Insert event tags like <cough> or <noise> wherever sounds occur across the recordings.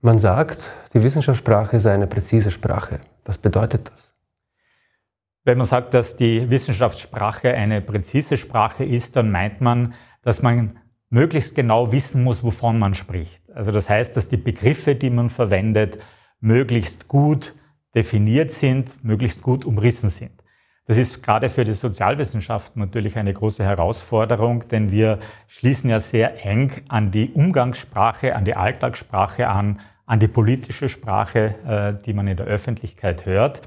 Man sagt, die Wissenschaftssprache sei eine präzise Sprache. Was bedeutet das? Wenn man sagt, dass die Wissenschaftssprache eine präzise Sprache ist, dann meint man, dass man möglichst genau wissen muss, wovon man spricht. Also das heißt, dass die Begriffe, die man verwendet, möglichst gut definiert sind, möglichst gut umrissen sind. Das ist gerade für die Sozialwissenschaften natürlich eine große Herausforderung, denn wir schließen ja sehr eng an die Umgangssprache, an die Alltagssprache an, an die politische Sprache, äh, die man in der Öffentlichkeit hört.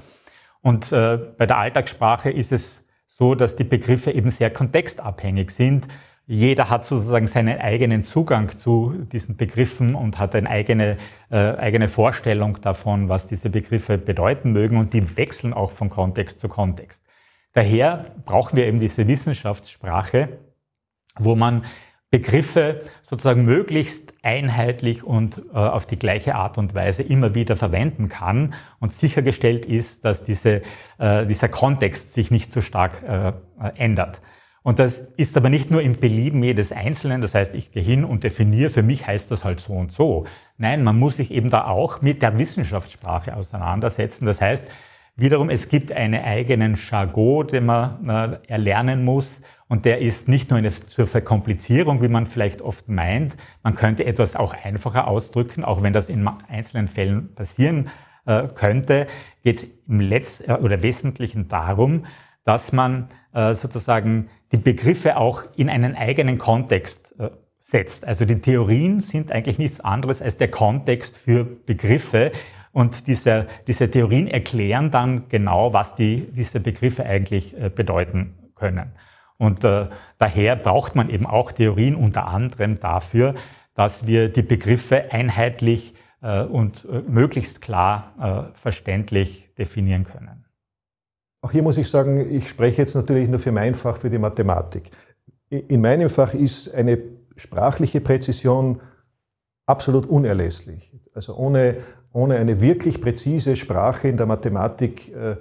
Und äh, bei der Alltagssprache ist es so, dass die Begriffe eben sehr kontextabhängig sind. Jeder hat sozusagen seinen eigenen Zugang zu diesen Begriffen und hat eine eigene, äh, eigene Vorstellung davon, was diese Begriffe bedeuten mögen und die wechseln auch von Kontext zu Kontext. Daher brauchen wir eben diese Wissenschaftssprache, wo man Begriffe sozusagen möglichst einheitlich und äh, auf die gleiche Art und Weise immer wieder verwenden kann und sichergestellt ist, dass diese, äh, dieser Kontext sich nicht so stark äh, ändert. Und das ist aber nicht nur im Belieben jedes Einzelnen, das heißt, ich gehe hin und definiere, für mich heißt das halt so und so. Nein, man muss sich eben da auch mit der Wissenschaftssprache auseinandersetzen. Das heißt, Wiederum, es gibt einen eigenen Jargon, den man äh, erlernen muss und der ist nicht nur eine, zur Verkomplizierung, wie man vielleicht oft meint, man könnte etwas auch einfacher ausdrücken, auch wenn das in einzelnen Fällen passieren äh, könnte, geht es im letzten äh, oder Wesentlichen darum, dass man äh, sozusagen die Begriffe auch in einen eigenen Kontext äh, setzt. Also die Theorien sind eigentlich nichts anderes als der Kontext für Begriffe und diese, diese Theorien erklären dann genau, was die, diese Begriffe eigentlich äh, bedeuten können. Und äh, daher braucht man eben auch Theorien unter anderem dafür, dass wir die Begriffe einheitlich äh, und äh, möglichst klar äh, verständlich definieren können. Auch hier muss ich sagen, ich spreche jetzt natürlich nur für mein Fach, für die Mathematik. In meinem Fach ist eine sprachliche Präzision absolut unerlässlich. Also ohne, ohne eine wirklich präzise Sprache in der Mathematik äh,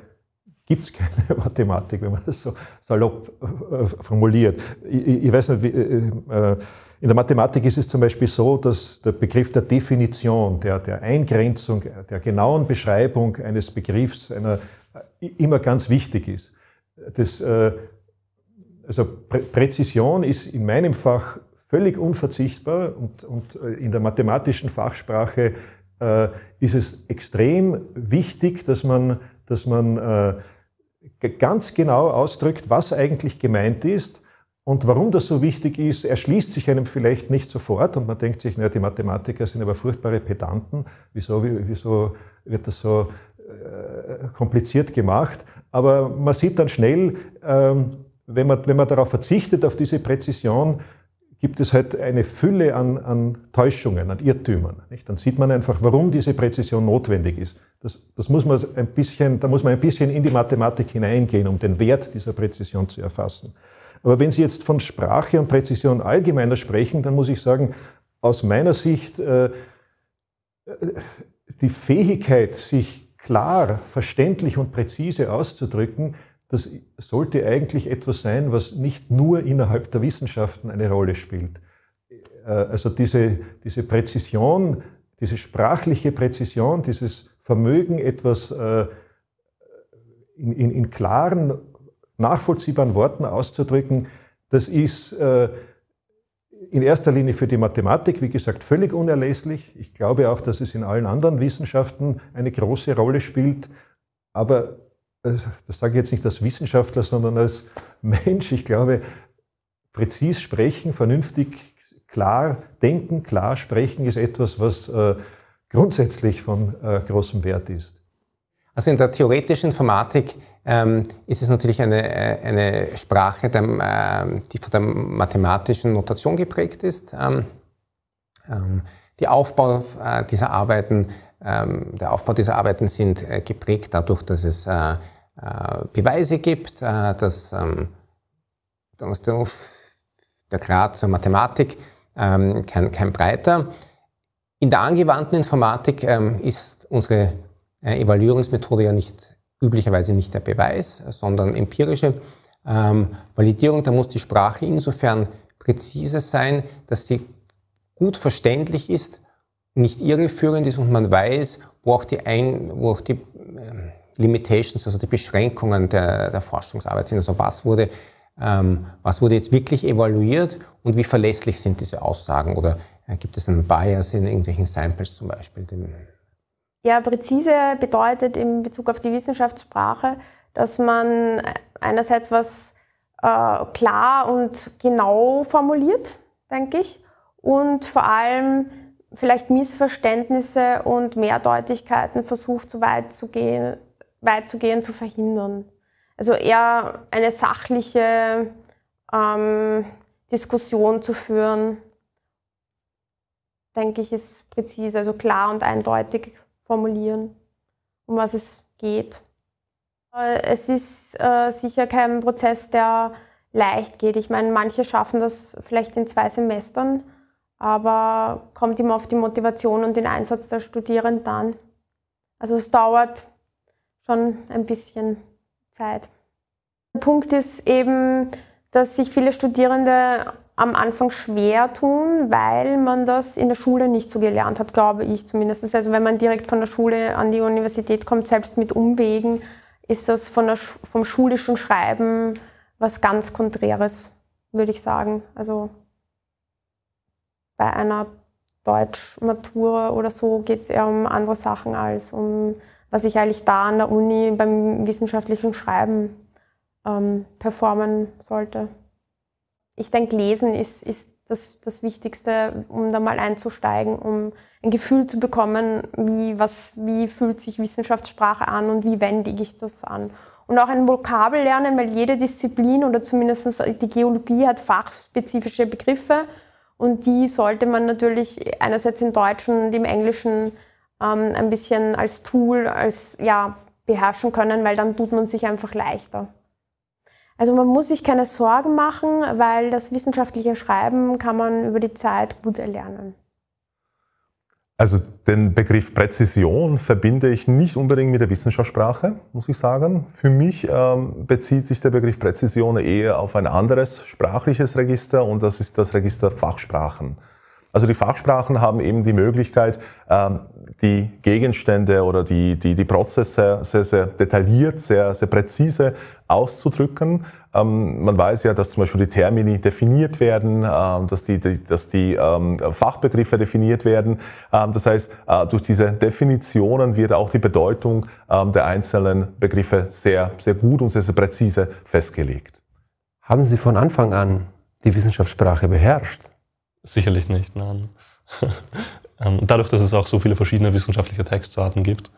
gibt es keine <laughs> Mathematik, wenn man das so salopp äh, formuliert. Ich, weiß nicht, äh, in der Mathematik ist es zum Beispiel so, dass der Begriff der Definition, der, der Eingrenzung, der genauen Beschreibung eines Begriffs einer, immer ganz wichtig ist. Das, also Präzision ist in meinem Fach völlig unverzichtbar und, und in der mathematischen Fachsprache äh, ist es extrem wichtig, dass man, dass man äh, ganz genau ausdrückt, was eigentlich gemeint ist und warum das so wichtig ist, erschließt sich einem vielleicht nicht sofort und man denkt sich, naja, die Mathematiker sind aber furchtbare Pedanten, wieso, wieso wird das so äh, kompliziert gemacht? Aber man sieht dann schnell, ähm, wenn, man, wenn man darauf verzichtet, auf diese Präzision, gibt es halt eine Fülle an, an Täuschungen, an Irrtümern. Nicht? Dann sieht man einfach, warum diese Präzision notwendig ist. Das, das muss man ein bisschen, da muss man ein bisschen in die Mathematik hineingehen, um den Wert dieser Präzision zu erfassen. Aber wenn Sie jetzt von Sprache und Präzision allgemeiner sprechen, dann muss ich sagen, aus meiner Sicht äh, äh, die Fähigkeit, sich klar, verständlich und präzise auszudrücken, das sollte eigentlich etwas sein, was nicht nur innerhalb der Wissenschaften eine Rolle spielt. Äh, also diese, diese Präzision, diese sprachliche Präzision, dieses Vermögen, etwas äh, in, in, in klaren, nachvollziehbaren Worten auszudrücken, das ist äh, in erster Linie für die Mathematik, wie gesagt, völlig unerlässlich. Ich glaube auch, dass es in allen anderen Wissenschaften eine große Rolle spielt. Aber also, das sage ich jetzt nicht als Wissenschaftler, sondern als Mensch, ich glaube, präzis sprechen, vernünftig klar denken, klar sprechen ist etwas, was äh, grundsätzlich von äh, großem Wert ist. Also in der theoretischen Informatik ähm, ist es natürlich eine, äh, eine Sprache, der, äh, die von der mathematischen Notation geprägt ist. Ähm, ähm, die Aufbau dieser Arbeiten ähm, der Aufbau dieser Arbeiten sind äh, geprägt dadurch, dass es äh, äh, Beweise gibt, dass ähm, der Grad zur Mathematik ähm, kein, kein breiter. In der angewandten Informatik ist unsere Evaluierungsmethode ja nicht üblicherweise nicht der Beweis, sondern empirische Validierung. Da muss die Sprache insofern präzise sein, dass sie gut verständlich ist nicht irreführend ist und man weiß, wo auch die, Ein wo auch die ähm, Limitations, also die Beschränkungen der, der Forschungsarbeit sind. Also was wurde, ähm, was wurde jetzt wirklich evaluiert und wie verlässlich sind diese Aussagen oder äh, gibt es einen Bias in irgendwelchen Samples zum Beispiel? Ja, präzise bedeutet in Bezug auf die Wissenschaftssprache, dass man einerseits was äh, klar und genau formuliert, denke ich, und vor allem vielleicht Missverständnisse und Mehrdeutigkeiten versucht, so weit zu gehen, weit zu gehen, zu verhindern. Also eher eine sachliche ähm, Diskussion zu führen, denke ich, ist präzise, also klar und eindeutig formulieren, um was es geht. Äh, es ist äh, sicher kein Prozess, der leicht geht. Ich meine, manche schaffen das vielleicht in zwei Semestern, aber kommt immer auf die Motivation und den Einsatz der Studierenden an. Also es dauert schon ein bisschen Zeit. Der Punkt ist eben, dass sich viele Studierende am Anfang schwer tun, weil man das in der Schule nicht so gelernt hat, glaube ich zumindest. Also wenn man direkt von der Schule an die Universität kommt, selbst mit Umwegen, ist das von der, vom schulischen Schreiben was ganz Konträres, würde ich sagen. Also bei einer Deutschmatura oder so geht es eher um andere Sachen als um, was ich eigentlich da an der Uni beim wissenschaftlichen Schreiben ähm, performen sollte. Ich denke, Lesen ist, ist das, das Wichtigste, um da mal einzusteigen, um ein Gefühl zu bekommen, wie, was, wie fühlt sich Wissenschaftssprache an und wie wendig ich das an. Und auch ein Vokabel lernen, weil jede Disziplin oder zumindest die Geologie hat fachspezifische Begriffe und die sollte man natürlich einerseits im Deutschen und im Englischen ähm, ein bisschen als Tool, als ja, beherrschen können, weil dann tut man sich einfach leichter. Also man muss sich keine Sorgen machen, weil das wissenschaftliche Schreiben kann man über die Zeit gut erlernen. Also den Begriff Präzision verbinde ich nicht unbedingt mit der Wissenschaftssprache, muss ich sagen. Für mich ähm, bezieht sich der Begriff Präzision eher auf ein anderes sprachliches Register und das ist das Register Fachsprachen. Also die Fachsprachen haben eben die Möglichkeit, ähm, die Gegenstände oder die, die, die Prozesse sehr, sehr detailliert, sehr, sehr präzise auszudrücken. Ähm, man weiß ja, dass zum Beispiel die Termini definiert werden, ähm, dass die, dass die Fachbegriffe definiert werden. Das heißt, äh, durch diese Definitionen wird auch die Bedeutung der einzelnen Begriffe sehr, sehr gut und sehr, sehr präzise festgelegt. Haben Sie von Anfang an die Wissenschaftssprache beherrscht? Sicherlich nicht, nein. <laughs> Ähm, dadurch, dass es auch so viele verschiedene wissenschaftliche Textarten gibt,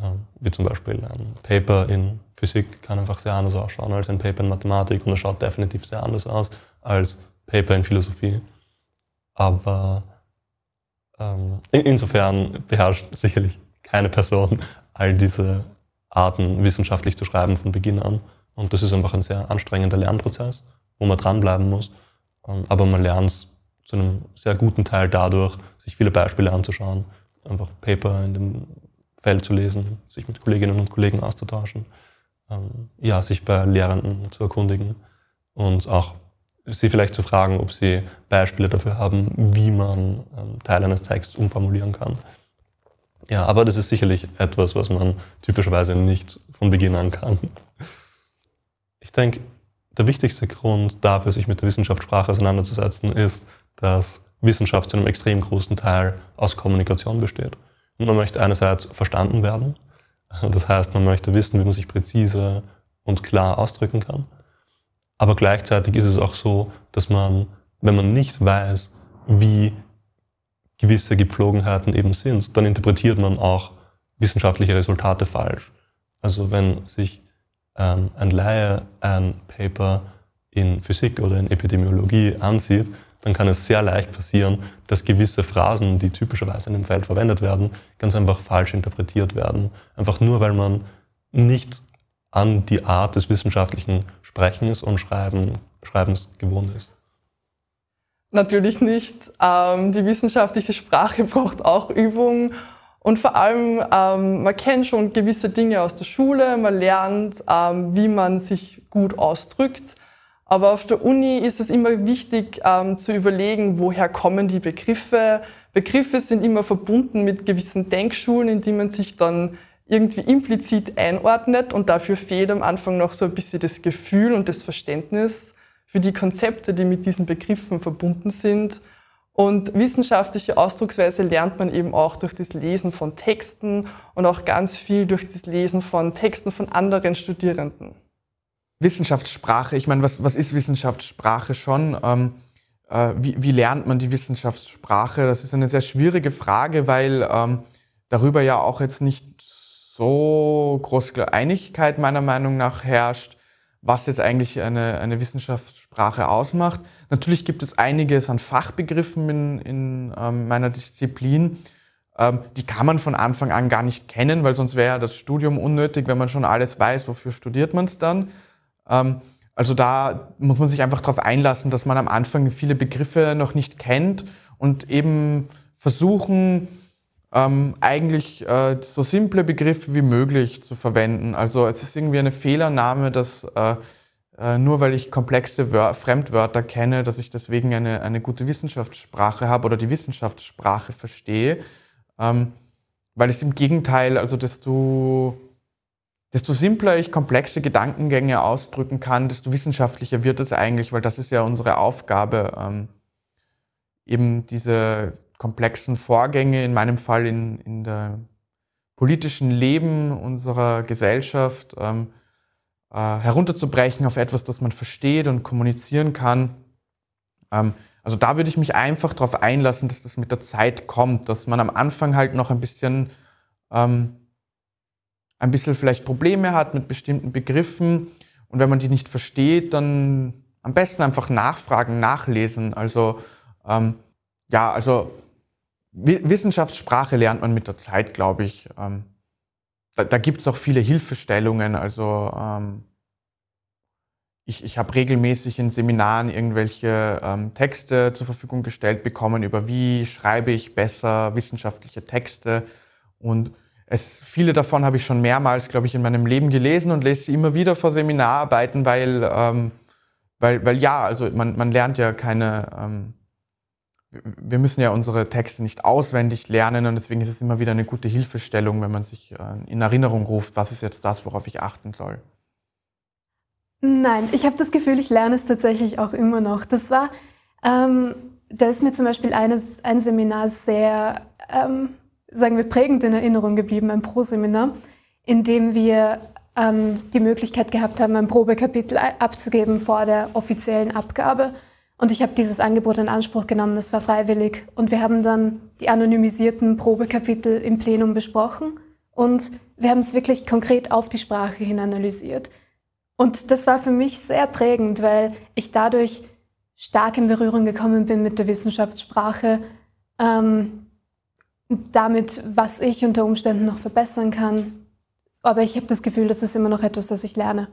ähm, wie zum Beispiel ein ähm, Paper in Physik kann einfach sehr anders ausschauen als ein Paper in Mathematik und es schaut definitiv sehr anders aus als Paper in Philosophie. Aber insofern beherrscht sicherlich keine Person all diese Arten wissenschaftlich zu schreiben von Beginn an. Und das ist einfach ein sehr anstrengender Lernprozess, wo man dranbleiben muss. aber man lernt es zu einem sehr guten Teil dadurch, sich viele Beispiele anzuschauen, einfach Paper in dem Feld zu lesen, sich mit Kolleginnen und Kollegen auszutauschen, ähm, ja, sich bei Lehrenden zu erkundigen und auch sie vielleicht zu fragen, ob sie Beispiele dafür haben, wie man ähm, Teile eines Texts umformulieren kann. Ja, aber das ist sicherlich etwas, was man typischerweise nicht von Beginn an kann. Ich denke, der wichtigste Grund dafür, sich mit der Wissenschaftssprache auseinanderzusetzen, ist, dass Wissenschaft zu einem extrem großen Teil aus Kommunikation besteht. Und man möchte einerseits verstanden werden, das heißt, man möchte wissen, wie man sich präzise und klar ausdrücken kann. Aber gleichzeitig ist es auch so, dass man, wenn man nicht weiß, wie gewisse Gepflogenheiten eben sind, dann interpretiert man auch wissenschaftliche Resultate falsch. Also wenn sich ähm, ein Laie ein Paper in Physik oder in Epidemiologie ansieht, dann kann es sehr leicht passieren, dass gewisse Phrasen, die typischerweise in dem Feld verwendet werden, ganz einfach falsch interpretiert werden. Einfach nur, weil man nicht an die Art des wissenschaftlichen Sprechens und Schreiben, Schreibens gewohnt ist. Natürlich nicht. Ähm, die wissenschaftliche Sprache <laughs> braucht auch Übung. Und vor allem, ähm, man kennt schon gewisse Dinge aus der Schule, man lernt, ähm, wie man sich gut ausdrückt. Aber auf der Uni ist es immer wichtig ähm, zu überlegen, woher kommen die Begriffe. Begriffe sind immer verbunden mit gewissen Denkschulen, in die man sich dann irgendwie implizit einordnet und dafür fehlt am Anfang noch so ein bisschen das Gefühl und das Verständnis für die Konzepte, die mit diesen Begriffen verbunden sind. Und wissenschaftliche Ausdrucksweise lernt man eben auch durch das Lesen von Texten und auch ganz viel durch das Lesen von Texten von anderen Studierenden. Wissenschaftssprache, ich meine, was, was ist Wissenschaftssprache schon? Ähm, äh, wie, wie, lernt man die Wissenschaftssprache? Das ist eine sehr schwierige Frage, weil ähm, darüber ja auch jetzt nicht so große Einigkeit meiner Meinung nach herrscht, was jetzt eigentlich eine, eine Wissenschaftssprache ausmacht. Natürlich gibt es einiges an Fachbegriffen in, in ähm, meiner Disziplin, ähm, die kann man von Anfang an gar nicht kennen, weil sonst wäre ja das Studium unnötig, wenn man schon alles weiß, wofür studiert man es dann. Ähm, also da muss man sich einfach darauf einlassen, dass man am Anfang viele Begriffe noch nicht kennt und eben versuchen, ähm, eigentlich äh, so simple Begriffe wie möglich zu verwenden. Also es ist irgendwie eine Fehlernahme, dass äh, äh, nur weil ich komplexe Wör Fremdwörter kenne, dass ich deswegen eine, eine gute Wissenschaftssprache habe oder die Wissenschaftssprache verstehe. Ähm, weil es im Gegenteil, also desto desto simpler ich komplexe Gedankengänge ausdrücken kann, desto wissenschaftlicher wird es eigentlich, weil das ist ja unsere Aufgabe, ähm, eben diese komplexen Vorgänge, in meinem Fall in, in der politischen Leben unserer Gesellschaft, ähm, äh, herunterzubrechen auf etwas, das man versteht und kommunizieren kann. Ähm, also da würde ich mich einfach darauf einlassen, dass das mit der Zeit kommt, dass man am Anfang halt noch ein bisschen ähm, ein bisschen vielleicht Probleme hat mit bestimmten Begriffen. Und wenn man die nicht versteht, dann am besten einfach nachfragen, nachlesen. Also ähm, ja, also Wissenschaftssprache lernt man mit der Zeit, glaube ich. Ähm, da da gibt es auch viele Hilfestellungen. Also ähm, ich, ich habe regelmäßig in Seminaren irgendwelche ähm, Texte zur Verfügung gestellt bekommen über wie schreibe ich besser wissenschaftliche Texte und es, viele davon habe ich schon mehrmals, glaube ich, in meinem Leben gelesen und lese sie immer wieder vor Seminararbeiten, weil, ähm, weil, weil ja, also man, man lernt ja keine, ähm, wir müssen ja unsere Texte nicht auswendig lernen und deswegen ist es immer wieder eine gute Hilfestellung, wenn man sich äh, in Erinnerung ruft, was ist jetzt das, worauf ich achten soll. Nein, ich habe das Gefühl, ich lerne es tatsächlich auch immer noch. Das war, ähm, da ist mir zum Beispiel eines, ein Seminar sehr ähm, sagen wir, prägend in Erinnerung geblieben, ein Proseminar, in dem wir ähm, die Möglichkeit gehabt haben, ein Probekapitel abzugeben vor der offiziellen Abgabe. Und ich habe dieses Angebot in Anspruch genommen, das war freiwillig. Und wir haben dann die anonymisierten Probekapitel im Plenum besprochen und wir haben es wirklich konkret auf die Sprache hin analysiert. Und das war für mich sehr prägend, weil ich dadurch stark in Berührung gekommen bin mit der Wissenschaftssprache, ähm, damit, was ich unter Umständen noch verbessern kann. Aber ich habe das Gefühl, das ist immer noch etwas, das ich lerne.